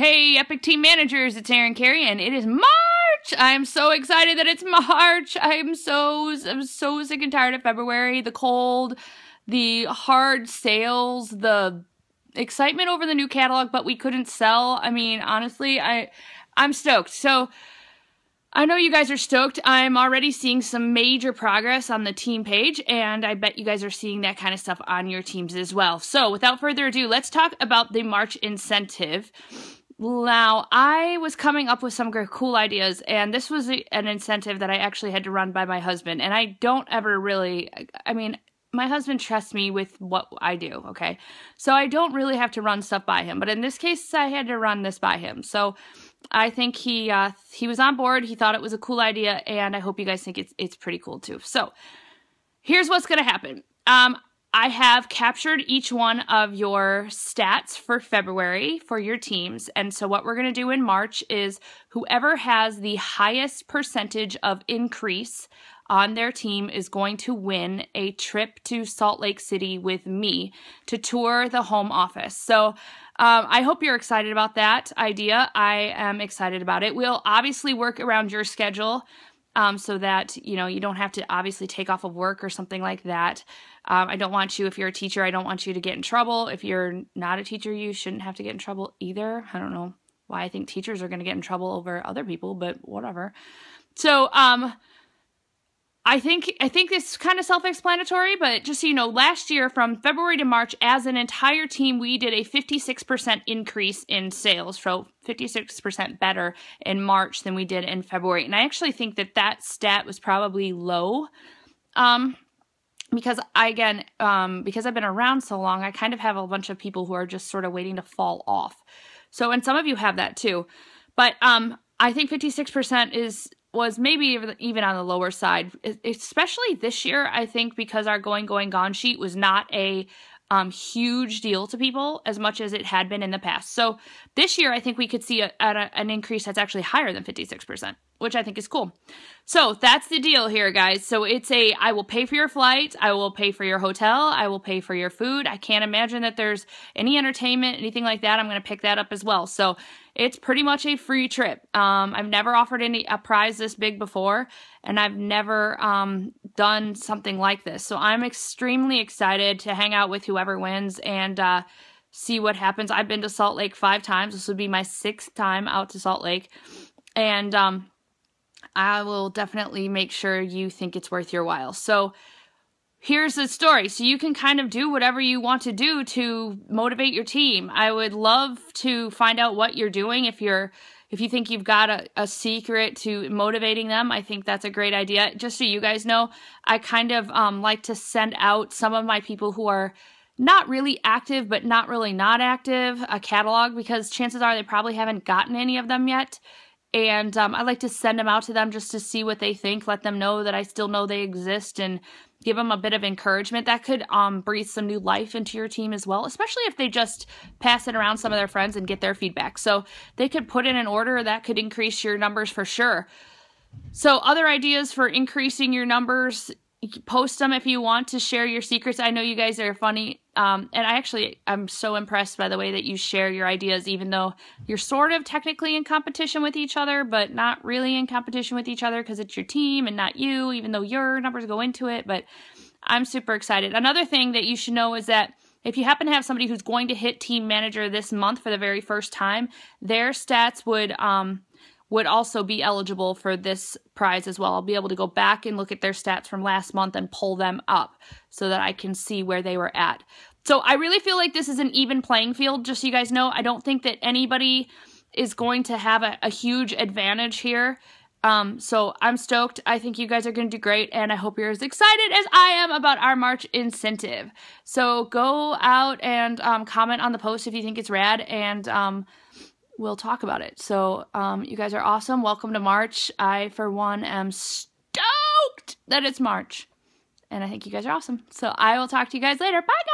Hey, Epic Team Managers, it's Aaron Carey, and it is March! I'm so excited that it's March! I'm so, I'm so sick and tired of February, the cold, the hard sales, the excitement over the new catalog, but we couldn't sell. I mean, honestly, I, I'm stoked. So, I know you guys are stoked. I'm already seeing some major progress on the team page, and I bet you guys are seeing that kind of stuff on your teams as well. So, without further ado, let's talk about the March incentive. Now, I was coming up with some cool ideas, and this was a, an incentive that I actually had to run by my husband. And I don't ever really, I mean, my husband trusts me with what I do, okay? So I don't really have to run stuff by him. But in this case, I had to run this by him. So I think he uh, he was on board. He thought it was a cool idea, and I hope you guys think it's it's pretty cool too. So here's what's gonna happen. Um, I have captured each one of your stats for February for your teams. And so, what we're going to do in March is whoever has the highest percentage of increase on their team is going to win a trip to Salt Lake City with me to tour the home office. So, um, I hope you're excited about that idea. I am excited about it. We'll obviously work around your schedule um, so that you know you don't have to obviously take off of work or something like that. Um, I don't want you, if you're a teacher, I don't want you to get in trouble. If you're not a teacher, you shouldn't have to get in trouble either. I don't know why I think teachers are going to get in trouble over other people, but whatever. So, um, I think I think is kind of self-explanatory, but just so you know, last year from February to March, as an entire team, we did a 56% increase in sales, so 56% better in March than we did in February. And I actually think that that stat was probably low, um, because I again, um, because I've been around so long, I kind of have a bunch of people who are just sort of waiting to fall off. So, and some of you have that too, but um, I think 56% is was maybe even on the lower side, especially this year. I think because our going, going, gone sheet was not a um, huge deal to people as much as it had been in the past. So this year, I think we could see a, a, an increase that's actually higher than 56% which I think is cool. So that's the deal here, guys. So it's a I will pay for your flight, I will pay for your hotel, I will pay for your food. I can't imagine that there's any entertainment, anything like that. I'm going to pick that up as well. So it's pretty much a free trip. Um, I've never offered any a prize this big before, and I've never um, done something like this. So I'm extremely excited to hang out with whoever wins and. Uh, see what happens. I've been to Salt Lake five times. This would be my sixth time out to Salt Lake. And um, I will definitely make sure you think it's worth your while. So here's the story. So you can kind of do whatever you want to do to motivate your team. I would love to find out what you're doing if you're if you think you've got a, a secret to motivating them, I think that's a great idea. Just so you guys know, I kind of um, like to send out some of my people who are not really active, but not really not active, a catalog, because chances are they probably haven't gotten any of them yet and um, I like to send them out to them just to see what they think, let them know that I still know they exist, and give them a bit of encouragement. That could um, breathe some new life into your team as well, especially if they just pass it around some of their friends and get their feedback. So they could put in an order that could increase your numbers for sure. So, other ideas for increasing your numbers post them if you want to share your secrets. I know you guys are funny. Um, and I actually I'm so impressed by the way that you share your ideas, even though you're sort of technically in competition with each other, but not really in competition with each other because it's your team and not you, even though your numbers go into it. But I'm super excited. Another thing that you should know is that if you happen to have somebody who's going to hit team manager this month for the very first time, their stats would um, would also be eligible for this prize as well. I'll be able to go back and look at their stats from last month and pull them up so that I can see where they were at. So I really feel like this is an even playing field, just so you guys know. I don't think that anybody is going to have a, a huge advantage here. Um, so I'm stoked. I think you guys are going to do great, and I hope you're as excited as I am about our March incentive. So go out and um, comment on the post if you think it's rad, and um, we'll talk about it. So, um, you guys are awesome. Welcome to March. I, for one, am stoked that it's March. And I think you guys are awesome. So, I will talk to you guys later. Bye, guys.